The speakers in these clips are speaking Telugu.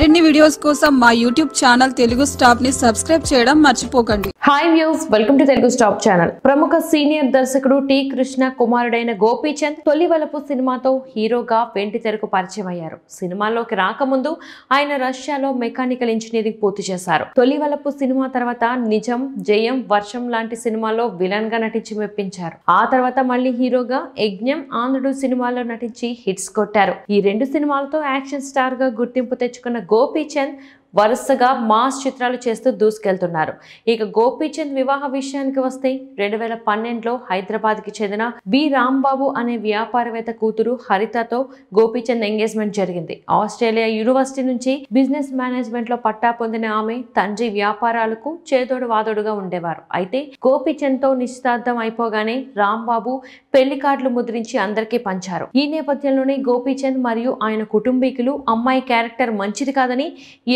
మరిన్ని వీడియోస్ కోసం మా యూట్యూబ్ ఛానల్ తెలుగు స్టాప్ ని సబ్స్క్రైబ్ చేయడం మర్చిపోకండి hi views welcome to Telugu stop channel ప్రముఖ సీనియర్ దర్శకుడు టి కృష్ణ కుమారుడైన గోపీచంద్ తొలి వలపు సినిమాతో హీరోగా వెంటి తెరకు పరిచయం అయ్యారు సినిమాలోకి రాకముందు ఆయన రష్యాలో మెకానికల్ ఇంజనీరింగ్ పూర్తి చేశారు తొలి వలపు సినిమా తర్వాత నిజం జయం వర్షం లాంటి సినిమాలో విలన్ గా నటించి మెప్పించారు ఆ తర్వాత మళ్ళీ హీరోగా యజ్ఞం ఆంధ్రుడు సినిమాలో నటించి హిట్స్ కొట్టారు ఈ రెండు సినిమాలతో యాక్షన్ స్టార్ గా గుర్తింపు తెచ్చుకున్న गोपीचंद వరుసగా మాస్ చిత్రాలు చేస్తూ దూసుకెళ్తున్నారు ఇక గోపీచంద్ వివాహ విషయానికి వస్తే రెండు వేల పన్నెండులో హైదరాబాద్కి చెందిన బి రాంబాబు అనే వ్యాపారవేత్త కూతురు హరితతో గోపీచంద్ ఎంగేజ్మెంట్ జరిగింది ఆస్ట్రేలియా యూనివర్సిటీ నుంచి బిజినెస్ మేనేజ్మెంట్లో పట్టా పొందిన ఆమె తండ్రి వ్యాపారాలకు చేదోడు వాదోడుగా ఉండేవారు అయితే గోపీచంద్తో నిశ్చితార్థం అయిపోగానే రాంబాబు పెళ్లి కార్డులు ముద్రించి అందరికీ పంచారు ఈ నేపథ్యంలోనే గోపీచంద్ మరియు ఆయన కుటుంబీకులు అమ్మాయి క్యారెక్టర్ మంచిది కాదని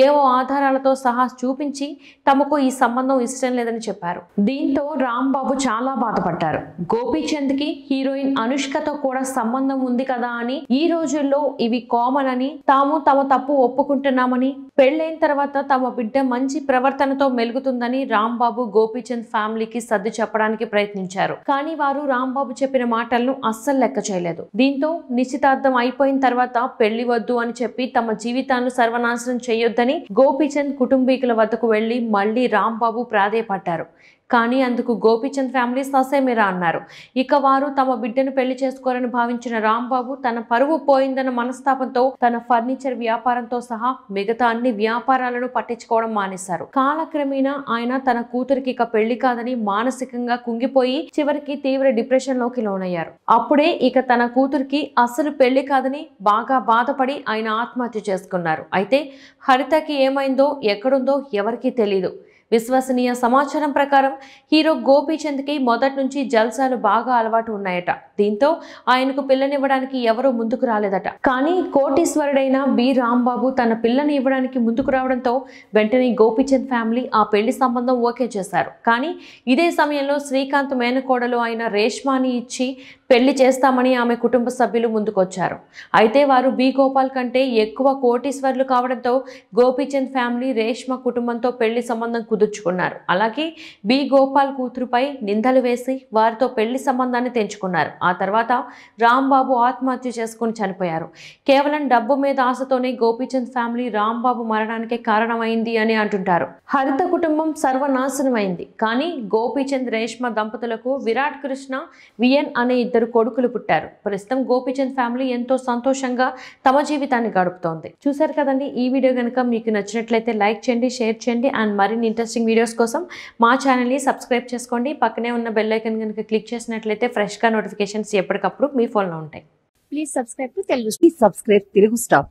ఏవో ఆధారాలతో సహా చూపించి తమకు ఈ సంబంధం ఇష్టం లేదని చెప్పారు దీంతో రాంబాబు చాలా బాధపడ్డారు గోపీచంద్ కి హీరోయిన్ అనుష్కతో కూడా సంబంధం ఉంది కదా అని ఈ రోజుల్లో ఇవి కామన్ అని తాము తమ తప్పు ఒప్పుకుంటున్నామని పెళ్లైన తర్వాత తమ బిడ్డ మంచి ప్రవర్తనతో మెలుగుతుందని రాంబాబు గోపీచంద్ ఫ్యామిలీకి సర్ది చెప్పడానికి ప్రయత్నించారు కానీ వారు రాంబాబు చెప్పిన మాటలను అస్సలు లెక్క చేయలేదు దీంతో నిశ్చితార్థం అయిపోయిన తర్వాత పెళ్లి వద్దు అని చెప్పి తమ జీవితాన్ని సర్వనాశనం చేయొద్దని గోపీచంద్ కుటుంబీకుల వద్దకు వెళ్లి మళ్లీ రాంబాబు ప్రాధేయపడ్డారు కానీ అందుకు గోపీచంద్ ఫ్యామిలీ ససేమిరా అన్నారు ఇక వారు తమ బిడ్డను పెళ్లి చేసుకోరని భావించిన రాంబాబు తన పరువు పోయిందన్న మనస్తాపంతో తన ఫర్నిచర్ వ్యాపారంతో సహా మిగతా అన్ని వ్యాపారాలను పట్టించుకోవడం మానేశారు కాలక్రమేణా ఆయన తన కూతురికి ఇక పెళ్లి కాదని మానసికంగా కుంగిపోయి చివరికి తీవ్ర డిప్రెషన్ లోకి లోనయ్యారు అప్పుడే ఇక తన కూతురికి అసలు పెళ్లి కాదని బాగా బాధపడి ఆయన ఆత్మహత్య చేసుకున్నారు అయితే హరితకి ఏమైందో ఎక్కడుందో ఎవరికీ తెలియదు విశ్వసనీయ సమాచారం ప్రకారం హీరో గోపీచంద్కి మొదటి నుంచి జల్సాలు బాగా అలవాటు ఉన్నాయట దీంతో ఆయనకు పిల్లనివ్వడానికి ఎవరూ ముందుకు రాలేదట కానీ కోటీశ్వరుడైన బి రాంబాబు తన పిల్లని ఇవ్వడానికి ముందుకు రావడంతో వెంటనే గోపీచంద్ ఫ్యామిలీ ఆ పెళ్లి సంబంధం ఓకే చేశారు కానీ ఇదే సమయంలో శ్రీకాంత్ మేనకోడలు ఆయన రేష్మాని ఇచ్చి పెళ్లి చేస్తామని ఆమె కుటుంబ సభ్యులు ముందుకొచ్చారు అయితే వారు బి గోపాల్ కంటే ఎక్కువ కోటీశ్వర్లు కావడంతో గోపీచంద్ ఫ్యామిలీ రేష్మ కుటుంబంతో పెళ్లి సంబంధం కుదుర్చుకున్నారు అలాగే బి గోపాల్ కూతురుపై నిందలు వేసి వారితో పెళ్లి సంబంధాన్ని తెంచుకున్నారు ఆ తర్వాత రాంబాబు ఆత్మహత్య చేసుకుని చనిపోయారు కేవలం డబ్బు మీద ఆశతోనే గోపీచంద్ ఫ్యామిలీ రాంబాబు మరణానికి కారణమైంది అని అంటుంటారు హరిత కుటుంబం సర్వనాశనమైంది కానీ గోపీచంద్ రేష్మ దంపతులకు విరాట్ కృష్ణ విఎన్ అనే ఇద్దరు కొడుకులు పుట్టారు ప్రస్తుతం గోపీచంద్ ఫ్యామిలీ ఎంతో సంతోషంగా తమ జీవితాన్ని గడుపుతోంది చూశారు కదండి ఈ వీడియో కనుక మీకు నచ్చినట్లయితే లైక్ చేయండి షేర్ చేయండి అండ్ మరిన్ని ఇంట్రెస్టింగ్ వీడియోస్ కోసం మా ఛానల్ని సబ్స్క్రైబ్ చేసుకోండి పక్కనే ఉన్న బెల్ కనుక క్లిక్ చేసినట్లయితే ఫ్రెష్గా నోటిఫికేషన్ నోటిఫికేషన్స్ ఎప్పటికప్పుడు మీ ఫోన్లో ఉంటాయి please subscribe to Telugu please subscribe Telugu stop